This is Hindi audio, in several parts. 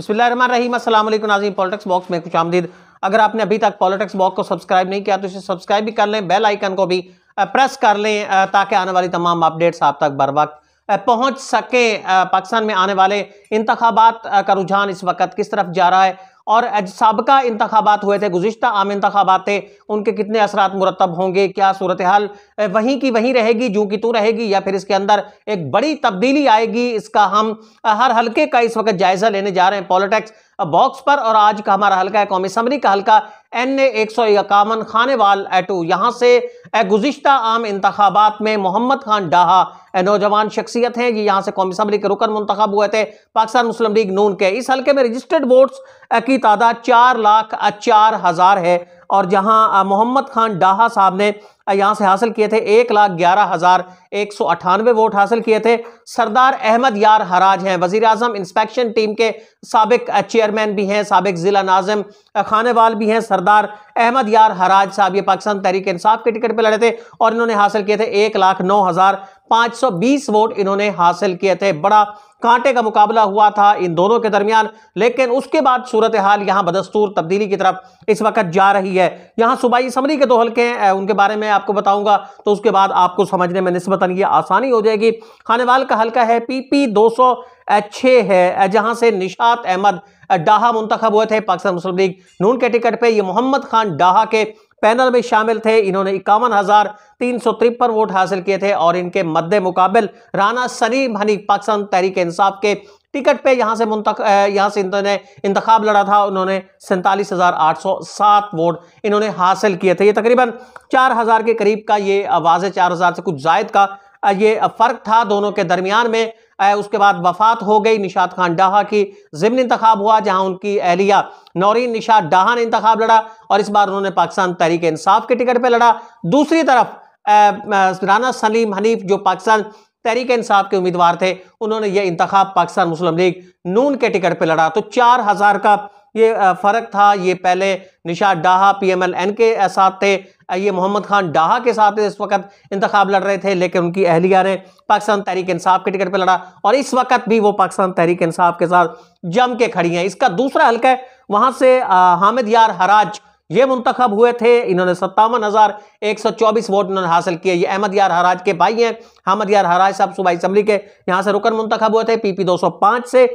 बसमिलीम नाजीम पॉलिटिक्स बॉक्स में कुछ आमदीद अगर आपने अभी तक पॉलिटिक्स बॉक्स को सब्सक्राइब नहीं किया तो इसे सब्सक्राइब भी कर लें बेल आइकन को भी प्रेस कर लें ताकि आने वाली तमाम अपडेट्स आप तक बर वक्त पहुँच सकें पाकिस्तान में आने वाले इंतबात का रुझान इस वक्त किस तरफ जा रहा है और सबका इंतबात हुए थे गुजशत आम इंतबात थे उनके कितने असरात मुरतब होंगे क्या सूरत हाल वहीं की वहीं रहेगी जो कि तू रहेगी या फिर इसके अंदर एक बड़ी तब्दीली आएगी इसका हम हर हल्के का इस वक्त जायज़ा लेने जा रहे हैं पॉलिटिक्स बॉक्स पर और आज का हमारा हल्का है कौमी समरी का हल्का एन ए एक सौ इक्यावन वाल एटू यहाँ से गुज्त आम इंतबात में मोहम्मद खान डहा नौजवान शख्सियत हैं ये यहाँ से कौमी असम्बली के रुकन मंतखब हुए थे पाकिस्तान मुस्लिम लीग नून के इस हल्के में रजिस्टर्ड वोट्स की तादाद चार लाख चार हज़ार है और जहाँ मोहम्मद खान डहा साहब ने यहाँ से हासिल किए थे एक लाख ग्यारह हज़ार एक सौ अठानवे वोट हासिल किए थे सरदार अहमद यार हराज हैं वजीर अजम इंस्पेक्शन टीम के सबक चेयरमैन भी हैं सबक ज़िला नाजम खानेवाल भी हैं सरदार अहमद यार हराज साहब ये पाकिस्तान तहरीक इंसाफ के टिकट पर लड़े थे और इन्होंने हासिल किए थे एक लाख नौ हज़ार पाँच सौ बीस वोट इन्होंने हासिल किए थे बड़ा कांटे का मुकाबला हुआ था इन दोनों के दरमियान लेकिन उसके बाद सूरत हाल यहाँ बदस्तूर तब्दीली की तरफ इस वक्त जा रही है यहाँ सूबाई इसम्बली के दो हल्के हैं उनके बारे में आपको बताऊँगा तो उसके बाद आपको समझने में नस्बता ये आसानी हो जाएगी खानेवाल का हल्का है पी पी दो सौ छः है जहाँ से निशात अहमद डाहा मुंतखब हुए थे पाकिस्तान मुस्लिम लीग नून के टिकट पर ये मोहम्मद खान डाहा के पैनल में शामिल थे इन्होंने इक्यावन हजार तीन सौ तिरपन वोट हासिल किए थे और इनके मद्दे मुकाबल राना सलीम हनी पाकिस्तान तहरीक इंसाफ के टिकट पे यहाँ से मुंतक यहाँ से इन्होंने इंतखा लड़ा था उन्होंने सैंतालीस हज़ार आठ सौ सात वोट इन्होंने हासिल किए थे ये तकरीबन चार हज़ार के करीब का ये आवाज़ है चार हज़ार से कुछ जायद का ये फ़र्क था दोनों के दरमियान में उसके बाद वफात हो गई निशात खान डहा की जमन इंतखब हुआ जहाँ उनकी एहलिया नौरीन निशात डहा ने इंतखब लड़ा और इस बार उन्होंने पाकिस्तान तहरीक इंसाफ के टिकट पर लड़ा दूसरी तरफ राना सलीम हनीफ जो पाकिस्तान तहरीक इंसाफ के उम्मीदवार थे उन्होंने यह इंतखब पाकिस्तान मुस्लिम लीग नून के टिकट पर लड़ा तो चार हज़ार का ये फ़र्क था ये पहले निशाद डाहा पीएमएलएन के साथ थे ये मोहम्मद खान डाहा के साथ इस वक्त इंतखब लड़ रहे थे लेकिन उनकी अहलिया ने पाकिस्तान तहरीक इंसाफ के टिकट पर लड़ा और इस वक्त भी वो पाकिस्तान तहरीक इंसाफ के साथ जम के खड़ी हैं इसका दूसरा हल्का है वहाँ से हामिद यार हराज ये मुंतखब हुए थे इन्होंने सत्तावन हज़ार एक सौ चौबीस वोट इन्होंने हासिल किए ये अहमद यार हराज के भाई हैं हामद यार हराज साहब सूबाई असम्बली के यहाँ से रुकन मुंतखब हुए थे पीपी दो सौ पाँच से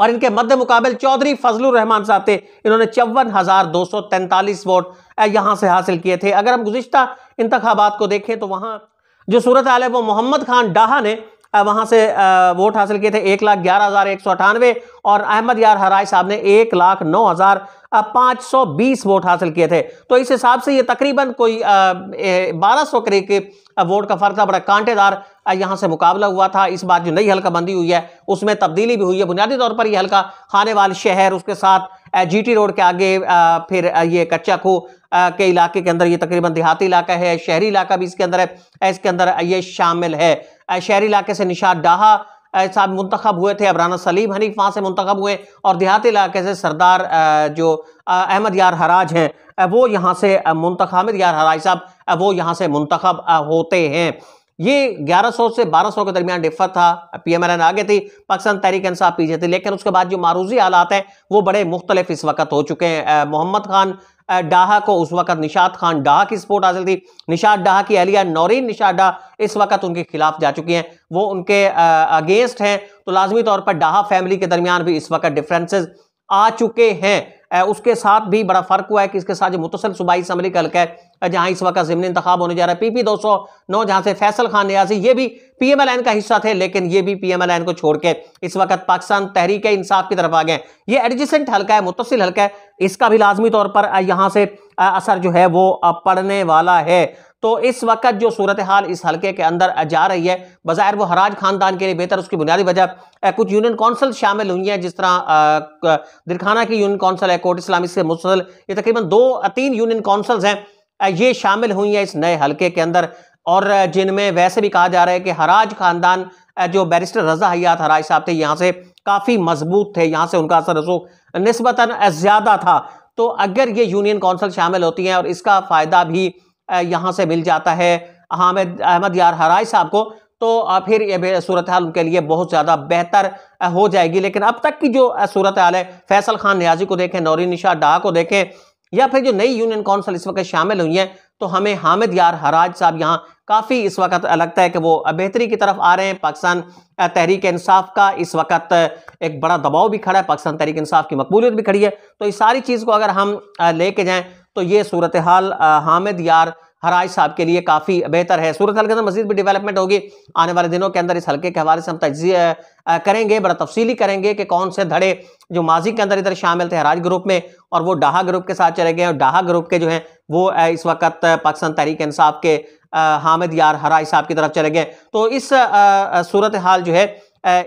और इनके मध्य मुकाबले चौधरी फजलुर रहमान साहब थे इन्होंने चौवन हजार दो सौ तैंतालीस वोट यहां से हासिल किए थे अगर हम गुजशत इंतबात को देखें तो वहां जो सूरत आल है वो मोहम्मद खान डाहा ने वहाँ से वोट हासिल किए थे एक लाख ग्यारह हज़ार एक सौ अठानवे और अहमद यार हराय साहब ने एक लाख नौ हज़ार पाँच सौ बीस वोट हासिल किए थे तो इस हिसाब से ये तकरीबन कोई बारह सौ करीब के वोट का फर्क था बड़ा कांटेदार यहाँ से मुकाबला हुआ था इस बार जो नई हल्का बंदी हुई है उसमें तब्दीली भी हुई है बुनियादी तौर पर यह हल्का खाने वाले शहर उसके साथ जीटी रोड के आगे फिर ये कच्चा खो के इलाके के अंदर ये तकरीबन देहाती इलाका है शहरी इलाका भी इसके अंदर है इसके अंदर ये शामिल है शहरी इलाके से निशाद डाहा साहब मंतखब हुए थे अबराना सलीम हनीफ वहाँ से मुंतखब हुए और देहाती इलाके से सरदार जो अहमद यार हराज हैं वो यहाँ से मुंतखब अहमद यार हराज साहब वो यहाँ से मंतखब होते हैं ये 1100 से 1200 के दरमियान डिफर था पी एम एन आगे थी पाकिस्तान तहरीक इंसाफ पीछे थी लेकिन उसके बाद जो मारूजी हालात हैं वो बड़े मुख्तलिफ इस वक्त हो चुके हैं मोहम्मद खान डाहा को उस वक्त निशात खान डाहा की सपोर्ट हासिल थी निशात डाहा की अहलिया नौरीन निशाद डाह इस वक्त उनके खिलाफ जा चुकी हैं वो उनके अगेंस्ट हैं तो लाजमी तौर पर डाहा फैमिली के दरमियान भी इस वक्त डिफरेंसेज आ चुके हैं उसके साथ भी बड़ा फर्क हुआ है कि इसके साथ जो मुतसल सूबाई इसम्बली का हल्का है जहाँ इस वक्त ज़मनी इंतब होने जा रहा है पी पी दो सौ नौ जहाँ से फैसल खान न्याजी ये भी पी एम एल एन का हिस्सा थे लेकिन ये भी पी एम एल एन को छोड़ के इस वक्त पाकिस्तान तहरीक इंसाफ की तरफ आ गए ये एडजसेंट हल्का है मुतसिल हल्का है इसका भी लाजमी तौर पर यहाँ से असर जो है वो पड़ने वाला है तो इस वक्त जो सूरत हाल इस हलके के अंदर जा रही है बाज़ाहिर वो हराज खानदान के लिए बेहतर उसकी बुनियादी वजह कुछ यूनियन कौंसल शामिल हुई हैं जिस तरह दिलखाना की यूनियन कौंसल है कोर्ट इस्लामी से मुसल ये तकरीबन दो तीन यूनियन कौंसल्स हैं ये शामिल हुई हैं इस नए हल्के के अंदर और जिनमें वैसे भी कहा जा रहा है कि हराज खानदान जो बैरिस्टर रजा हयात हराज साहब थे यहाँ से काफ़ी मजबूत थे यहाँ से उनका असर रसूख नस्बता ज़्यादा था तो अगर ये यूनियन कौंसल शामिल होती हैं और इसका फ़ायदा भी यहाँ से मिल जाता है हामिद अहमद यार हराय साहब को तो फिर ये सूरत हाल उनके लिए बहुत ज़्यादा बेहतर हो जाएगी लेकिन अब तक की जो सूरत हाल है फैसल खान न्याजी को देखें नौरी निशा डा को देखें या फिर जो नई यूनियन काउंसिल इस वक्त शामिल हुई हैं तो हमें हामिद यार हराज साहब यहाँ काफ़ी इस वक्त लगता है कि वो बेहतरी की तरफ आ रहे हैं पाकिस्तान तहरीक इंसाफ का इस वक्त एक बड़ा दबाव भी खड़ा है पाकिस्तान तहरीक इंसाफ की मकबूलियत भी खड़ी है तो इस सारी चीज़ को अगर हम लेके जाएं तो ये सूरत हाल हामिद यार हराज साहब के लिए काफ़ी बेहतर है सूरत हाल के अंदर मजीद भी डेवलपमेंट होगी आने वाले दिनों के अंदर इस हल्के के हवाले से हम तजी करेंगे बड़ा तफसीली करेंगे कि कौन से धड़े जो माजी के अंदर इधर शामिल थे हराज ग्रुप में और वो डहा ग्रुप के साथ चले गए और डहा ग्रुप के जो हैं वो इस वक्त पाकिस्तान तहरीक इंसाफ के हामिद यार हराज साहब की तरफ चले गए तो इस सूरत हाल जो है